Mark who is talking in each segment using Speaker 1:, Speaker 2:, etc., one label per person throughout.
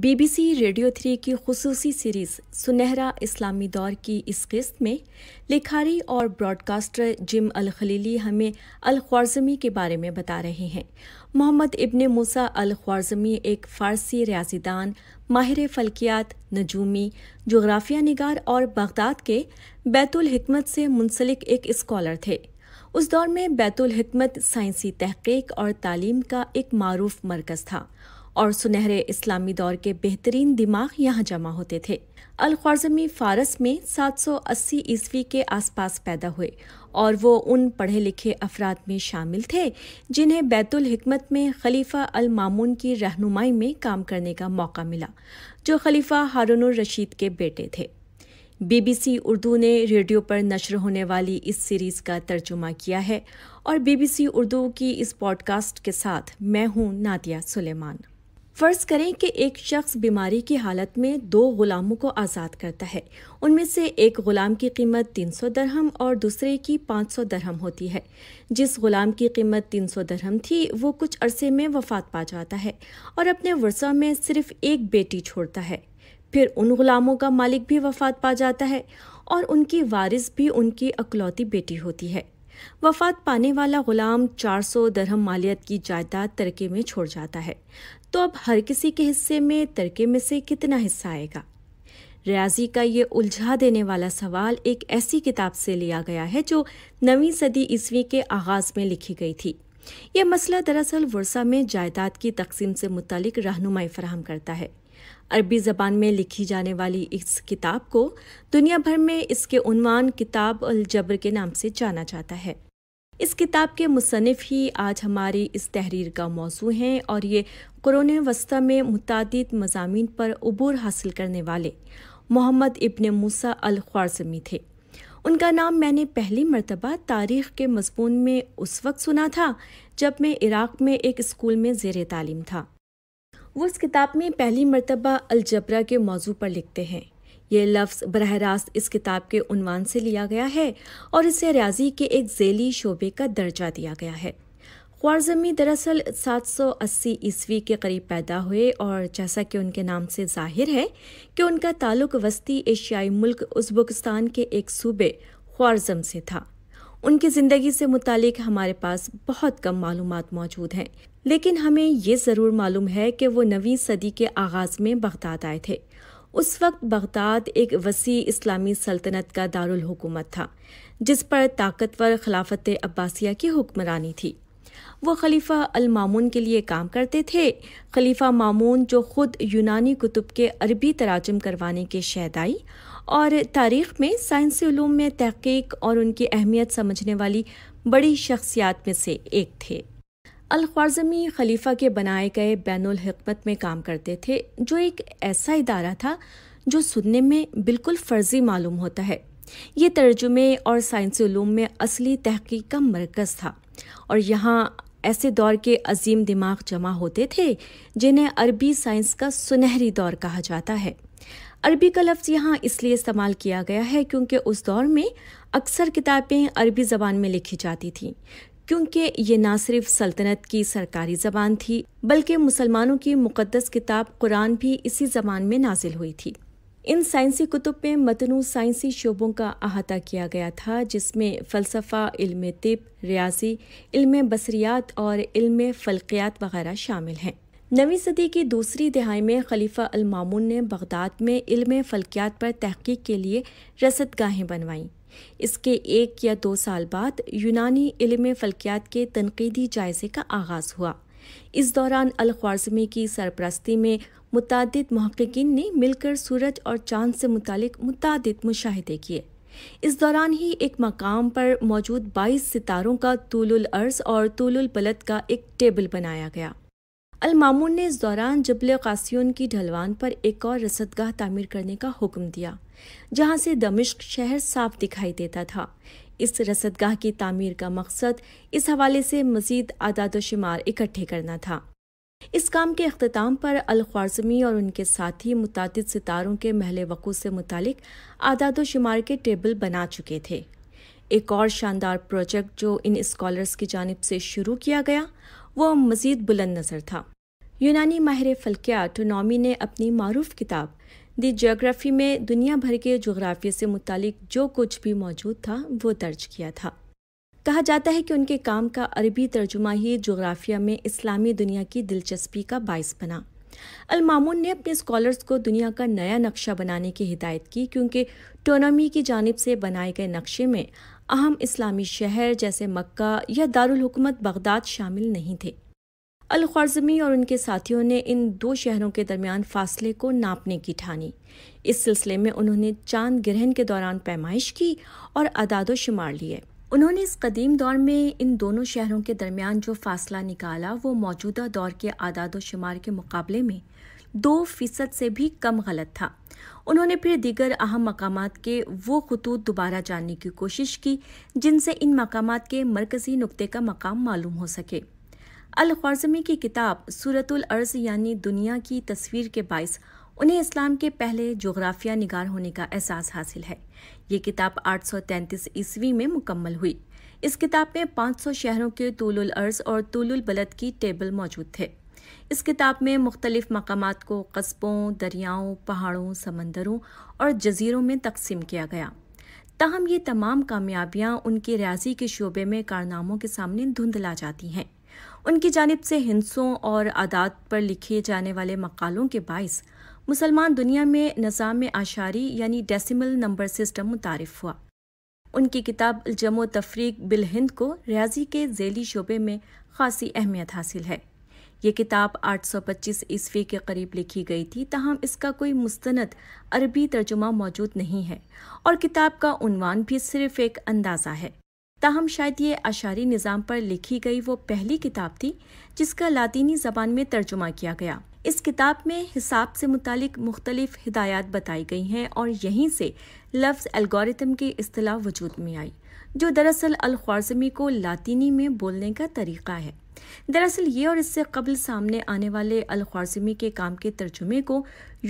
Speaker 1: BBC radio three की खसूसी series सुनहरा इस्लामी दौर की इस किस्त में लिखारी और ब्रॉडकास्टर जिम अल खलीली हमें अल ख्वारजमी के बारे में बता रहे हैं मोहम्मद इबन मूसा अल ख्वारजमी एक फ़ारसी रियाजीदान माहिर फल्कियात नजूमी जोग्राफिया निगार और बगदाद के बैतुल हिकमत से मुंसलिक एक स्कॉलर थे उस दौर में बैतुल हिकमत साइंसी तहकीक और तालीम का एक मरूफ मरकज़ था और सुनहरे इस्लामी दौर के बेहतरीन दिमाग यहाँ जमा होते थे अल फारस में 780 ईस्वी के आसपास पैदा हुए और वो उन पढ़े लिखे अफराद में शामिल थे जिन्हें बैतुल हिकमत में खलीफा अल मामून की रहनुमाई में काम करने का मौका मिला जो खलीफा हारून रशीद के बेटे थे बीबीसी उर्दू ने रेडियो पर नशर होने वाली इस सीरीज़ का तर्जुमा किया है और बीबीसी उर्दू की इस पॉडकास्ट के साथ मैं हूं नादिया सुलेमान फ़र्ज़ करें कि एक शख्स बीमारी की हालत में दो ग़ुलामों को आज़ाद करता है उनमें से एक ग़ुलाम की कीमत 300 दरहम और दूसरे की 500 दरहम होती है जिस ग़ुलाम की कीमत 300 दरहम थी वो कुछ अरसे में वफात पा जाता है और अपने वर्षा में सिर्फ एक बेटी छोड़ता है फिर उन ग़ुलामों का मालिक भी वफात पा जाता है और उनकी वारिस भी उनकी अकलौती बेटी होती है वफात पाने वाला गुलाम 400 दरहम मालियत की जायदाद तरके में छोड़ जाता है तो अब हर किसी के हिस्से में तरके में से कितना हिस्सा आएगा रियाजी का ये उलझा देने वाला सवाल एक ऐसी किताब से लिया गया है जो नवीं सदी ईस्वी के आगाज़ में लिखी गई थी यह मसला दरअसल वर्षा में जायदाद की तकसीम से मुतलिक रहनुमाई फराहम करता है अरबी ज़बान में लिखी जाने वाली इस किताब को दुनिया भर में इसके उनवान किताब अल जबर के नाम से जाना जाता है इस किताब के मुसनफ़ ही आज हमारी इस तहरीर का मौजू हैं और ये कुरन वस्ती में मुतद मजामी पर अबूर हासिल करने वाले मोहम्मद इबन मूसा अल ख्वारजमी थे उनका नाम मैंने पहली मरतबा तारीख़ के मजमून में उस वक्त सुना था जब मैं इराक़ में एक स्कूल में जेर तालीम था वो इस किताब में पहली मरतबा अलजबरा के मौजू पर लिखते हैं ये लफ्ज़ बरह रास्त इस किताब के उनवान से लिया गया है और इसे रियाजी के एक जेली शोबे का दर्जा दिया गया है ख्वारजमी दरअसल 780 सौ ईस्वी के करीब पैदा हुए और जैसा कि उनके नाम से जाहिर है कि उनका ताल्लुक वस्ती एशियाई मुल्क उज्बेकिस्तान के एक सूबे ख्वारजम से था उनकी ज़िंदगी से मुतलिक हमारे पास बहुत कम मालूम मौजूद हैं लेकिन हमें ये ज़रूर मालूम है कि वो नवी सदी के आगाज़ में बगदाद आए थे उस वक्त बगदाद एक वसी इस्लामी सल्तनत का दारुल हुकूमत था जिस पर ताकतवर खिलाफत अब्बासिया की हुक्मरानी थी वो खलीफा अल मामून के लिए काम करते थे खलीफा मामून जो खुद यूनानी कुतुब के अरबी तराजम करवाने के शहदाई और तारीख में साइंसी में तहकीक और उनकी अहमियत समझने वाली बड़ी शख्सियात में से एक थे अलख्वारजमी खलीफा के बनाए गए बैनमत में काम करते थे जो एक ऐसा इदारा था जो सुनने में बिल्कुल फ़र्जी मालूम होता है ये तर्जुमे और साइंस ूम में असली तहकीक का मरकज़ था और यहाँ ऐसे दौर के अजीम दिमाग जमा होते थे जिन्हें अरबी साइंस का सुनहरी दौर कहा जाता है अरबी का लफ्ज़ यहाँ इसलिए इस्तेमाल किया गया है क्योंकि उस दौर में अक्सर किताबें अरबी ज़बान में लिखी जाती थीं क्योंकि ये न सिर्फ सल्तनत की सरकारी ज़बान थी बल्कि मुसलमानों की मुक़दस किताब कुरान भी इसी ज़बान में नाजिल हुई थी इन साइंसी कुतुब में मतनू साइंसी शोबों का अहाता किया गया था जिसमें फ़लसफ़ा इल्म तिब रियाजी इल्म बसरियात और इल्म फ़लकियात वगैरह शामिल हैं नवी सदी की दूसरी दिहाई में खलीफा अलमाम ने बगदाद में इल्म फ़लकियात पर तहकीक के लिए रसदगाहें बनवाईं इसके एक या दो साल बाद यूनानी इलम फल्कियात के तनकीदी जायजे का आगाज़ हुआ इस दौरान अलख्वारजमी की सरपरस्ती में मुतद महकिन ने मिलकर सूरज और चांद से मुतक मुतद मुशाहे किए इस दौरान ही एक मकाम पर मौजूद 22 सितारों का तूलुल अर्ज और तूलुल बलद का एक टेबल बनाया गया अलमामून ने इस दौरान जबल कासियन की ढलवान पर एक और रसदगाह तामीर करने का हुक्म दिया जहां से दमिश्क शहर साफ दिखाई देता था इस रसदगाह की तामीर का मकसद इस हवाले से मजीद आदाद शुमार इकट्ठे करना था इस काम के अख्ताम पर अलख्वारजमी और उनके साथी मुतद सितारों के महल वक़ू से मुतल आदाद शुमार के टेबल बना चुके थे एक और शानदार प्रोजेक्ट जो इन स्कॉलर्स की जानब से शुरू किया गया वह मज़ीद बुलंद नज़र था यूनानी माहिर फ़ल्कियात टोनॉमी ने अपनी मरूफ किताब दी जोग्राफ़ी में दुनिया भर के जोग्राफिया से मुतालिक जो कुछ भी मौजूद था वो दर्ज किया था कहा जाता है कि उनके काम का अरबी तर्जुमा ही जोग्राफिया में इस्लामी दुनिया की दिलचस्पी का बायस बना अलमामून ने अपने स्कॉलर्स को दुनिया का नया नक्शा बनाने की हिदायत की क्योंकि टोनमी की जानब से बनाए गए नक्शे में अहम इस्लामी शहर जैसे मक्का या दारुलकूमत बगदाद शामिल नहीं थे अलख्वारजमी और उनके साथियों ने इन दो शहरों के दरमियान फासले को नापने की ठानी इस सिलसिले में उन्होंने चांद ग्रहण के दौरान पैमाइश की और अदादो शुमार लिए उन्होंने इस कदीम दौर में इन दोनों शहरों के दरमियान जो फासला निकाला वो मौजूदा दौर के आदाद शुमार के मुकाबले में दो फ़ीसद से भी कम गलत था उन्होंने फिर दीगर अहम मकाम के वो खतूत दोबारा जानने की कोशिश की जिनसे इन मकाम के मरकज़ी नुकते का मकाम मालूम हो सके अल की किताब सूरतुल अर्ज़ यानी दुनिया की तस्वीर के बायस उन्हें इस्लाम के पहले जोग्राफिया निगार होने का एहसास हासिल है ये किताब 833 ईस्वी में मुकम्मल हुई इस किताब में 500 शहरों के तुलुल अर्ज और तुलुल बलद की टेबल मौजूद थे इस किताब में मुख्तलिफ मकाम को कस्बों दरियाओं पहाड़ों समंदरों और जजीरों में तकसीम किया गया तहम ये तमाम कामयाबियाँ उनके रियाजी के शोबे में कारनामों के सामने धुंधला जाती हैं उनकी जानब से हिंसों और आदात पर लिखे जाने वाले मकालों के बायस मुसलमान दुनिया में निज़ाम आशारी यानी डेसिमल नंबर सिस्टम मुतारफ हुआ उनकी किताब जमो तफरीक बिल हिंद को रियाजी के जेली शोबे में खासी अहमियत हासिल है ये किताब 825 ईस्वी के करीब लिखी गई थी तहम इसका कोई मुस्ंद अरबी तर्जुमा मौजूद नहीं है और किताब का उनवान भी सिर्फ एक अंदाज़ा है ताहम शायद ये आशारी निज़ाम पर लिखी गई वो पहली किताब थी जिसका लातीनी ज़बान में तर्जुमा किया गया इस किताब में हिसाब से मुतालिक मुख्तलिफ हिदायत बताई गई हैं और यहीं से लफ्ज़ एल्गोरिथम की अतलाह वजूद में आई जो दरअसल अलख्वाजमी को लातीनी में बोलने का तरीका है दरअसल ये और इससे कबल सामने आने वाले अलख्वाजमी के काम के तर्जुमे को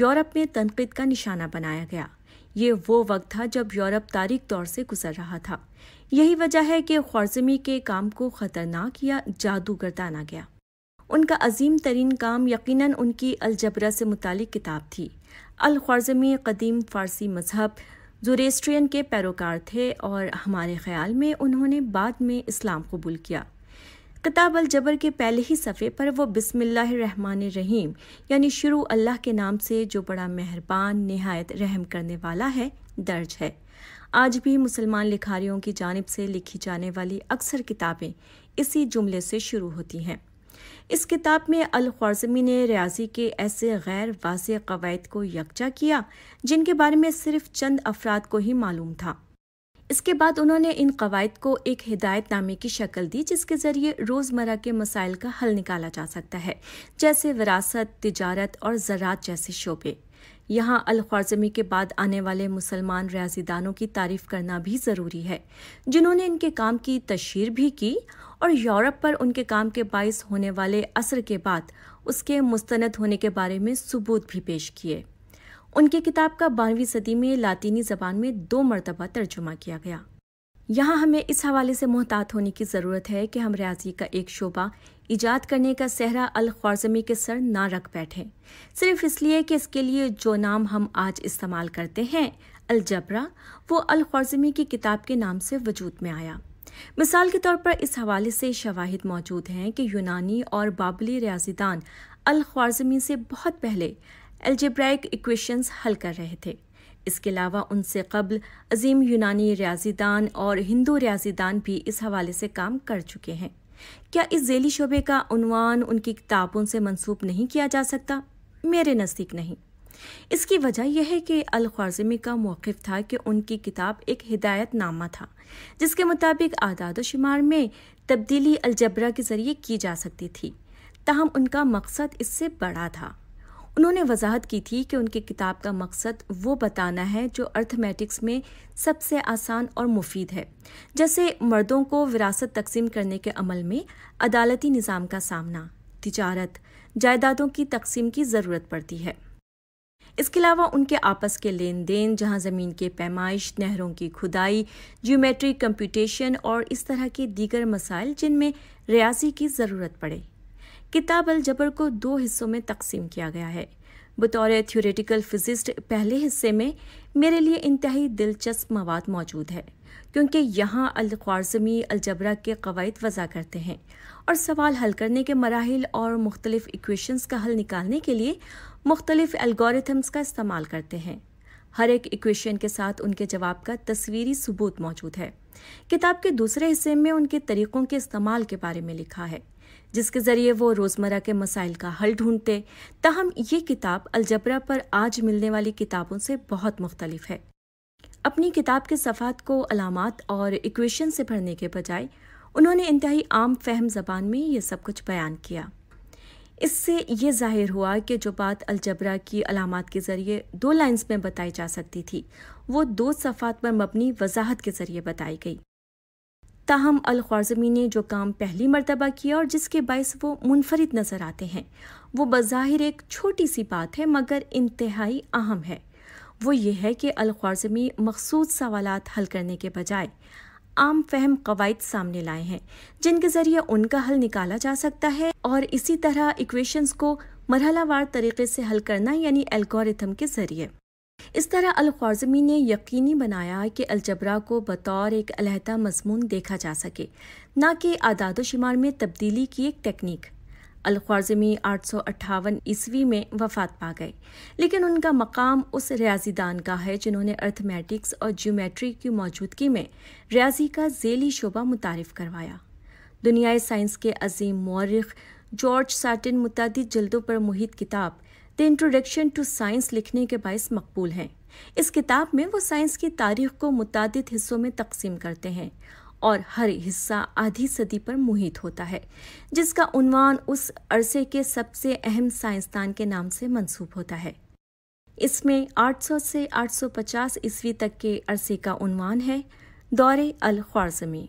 Speaker 1: यूरोप में तनकीद का निशाना बनाया गया ये वो वक्त था जब यूरोप तारीख तौर से गुजर रहा था यही वजह है कि ख्वारजमी के काम को ख़तरनाक या जादूगर ताना गया उनका अजीम तरीन काम यकीनन उनकी अलजबरा से मुतल किताब थी अल अलख्वारजमी कदीम फ़ारसी मजहब जोरेस्ट्रियन के पैरोकार थे और हमारे ख्याल में उन्होंने बाद में इस्लाम कबूल किया किताब अलजबर के पहले ही सफ़े पर वो रहमान रहीम यानी शुरू अल्लाह के नाम से जो बड़ा मेहरबान नहायत रहम करने वाला है दर्ज है आज भी मुसलमान लिखारियों की जानब से लिखी जाने वाली अक्सर किताबें इसी जुमले से शुरू होती हैं इस किताब में अलख्वाजमी ने रियाजी के ऐसे गैर वाज कवायद को यकजा किया जिनके बारे में सिर्फ चंद अफराद को ही मालूम था इसके बाद उन्होंने इन कवायद को एक हिदायत नामे की शक्ल दी जिसके ज़रिए रोज़मर्रा के मसाइल का हल निकाला जा सकता है जैसे विरासत तजारत और ज़रात जैसे शोबे यहाँ अलख्वाजमी के बाद आने वाले मुसलमान रियाजीदानों की तारीफ करना भी ज़रूरी है जिन्होंने इनके काम की तशहर भी की और यूरोप पर उनके काम के बायस होने वाले असर के बाद उसके मुस्तंद होने के बारे में सबूत भी पेश किए उनकी किताब का बारहवीं सदी में लातीनी ज़बान में दो मरतबा तर्जुमा किया गया यहाँ हमें इस हवाले से मोहतात होने की ज़रूरत है कि हम रियाजी का एक शोबा ईजाद करने का सहरा अल ख्वाजमी के सर ना रख बैठे सिर्फ इसलिए कि इसके लिए जो नाम हम आज इस्तेमाल करते हैं अलजबरा वो अल ख्वाजमी की किताब के नाम से वजूद में आया मिसाल के तौर पर इस हवाले से शवाहिद मौजूद हैं कि यूनानी और बाबली रियाजीदान अल से बहुत पहले अलजब्राइक इक्वेशंस हल कर रहे थे इसके अलावा उनसे कबल अजीम यूनानी रियाजीदान और हिंदू रियाजीदान भी इस हवाले से काम कर चुके हैं क्या इस झेली शोबे का उनवान उनकी किताबों से मंसूब नहीं किया जा सकता मेरे नज़दीक नहीं इसकी वजह यह है कि अल का मौक़ था कि उनकी किताब एक हिदायत नामा था जिसके मुताबिक आदाद शुमार में तब्दीली अलजबरा के ज़रिए की जा सकती थी ताहम उनका मकसद इससे बड़ा था उन्होंने वजाहत की थी कि उनकी किताब का मकसद वो बताना है जो अर्थमेटिक्स में सबसे आसान और मुफीद है जैसे मर्दों को विरासत तकसीम करने के अमल में अदालती निज़ाम का सामना तिजारत जायदादों की तकसीम की ज़रूरत पड़ती है इसके अलावा उनके आपस के लेन देन जहाँ ज़मीन के पैमाइश नहरों की खुदाई जियोमेट्रिक कंप्यूटेशन और इस तरह के दीगर मसाइल जिनमें रियाजी की ज़रूरत पड़े किताब अल जबर को दो हिस्सों में तकसीम किया गया है बतौर थियोरेटिकल फिजिस्ट पहले हिस्से में मेरे लिए इंतहाई दिलचस्प मवाद मौजूद है क्योंकि यहाँ अल अलजबरा के कवायद वज़ा करते हैं और सवाल हल करने के मराहल और मुख्तलिफ इक्वेशंस का हल निकालने के लिए मुख्तलिफ एल्गोरिथम्स का इस्तेमाल करते हैं हर एक इक्वेशन के साथ उनके जवाब का तस्वीरी सबूत मौजूद है किताब के दूसरे हिस्से में उनके तरीक़ों के इस्तेमाल के बारे में लिखा है जिसके ज़रिए वो रोज़मर्रा के मसाइल का हल ढूंढते तहम ये किताब अलजबरा पर आज मिलने वाली किताबों से बहुत मुख्तलिफ है अपनी किताब के सफ़ात को अलामत और इक्वेशन से पढ़ने के बजाय उन्होंने इंतहाई आम फहम जबान में ये सब कुछ बयान किया इससे ये जाहिर हुआ कि जो बात अलजबरा की अलामत के ज़रिए दो लाइन्स में बताई जा सकती थी वो दो सफ़ात पर मबनी वजाहत के ज़रिए बताई गई ताहम अलख्वारजमी ने जो काम पहली मरतबा किया और जिसके बायस वो मुनफरद नज़र आते हैं वो बज़ाहिर एक छोटी सी बात है मगर इंतहाई अहम है वो ये है कि अलख्वारजमी मखसूस सवाल हल करने के बजाय आम फहम कवायद सामने लाए हैं जिनके ज़रिए उनका हल निकाला जा सकता है और इसी तरह इक्वेशंस को मरहलावार तरीके से हल करना यानी एल्गोरिथम के ज़रिए इस तरह अल ने यकीनी बनाया कि अलजबरा को बतौर एक अलहदा मजमून देखा जा सके न कि आदादोशुमार शुमार में तब्दीली की एक तकनीक अल आठ सौ अट्ठावन ईस्वी में वफात पा गए लेकिन उनका मकाम उस रियाजीदान का है जिन्होंने अर्थमेटिक्स और ज्योमेट्री की मौजूदगी में रियाजी का जेली शोबा मुतारफ़ करवाया दुनिया साइंस के अजीम मौरख जॉर्ज साटिन मुतद जल्दों पर मुहित किताब द इंट्रोडक्शन टू साइंस लिखने के बायस मकबूल हैं इस किताब में वो साइंस की तारीख को मुतद हिस्सों में तकसीम करते हैं और हर हिस्सा आधी सदी पर मुहित होता है जिसका उन्वान उस अरसे के सबसे अहम साइंसदान के नाम से मंसूब होता है इसमें 800 से 850 ईस्वी तक के अरसे का उन्वान है दौरे अल ख्वारजमी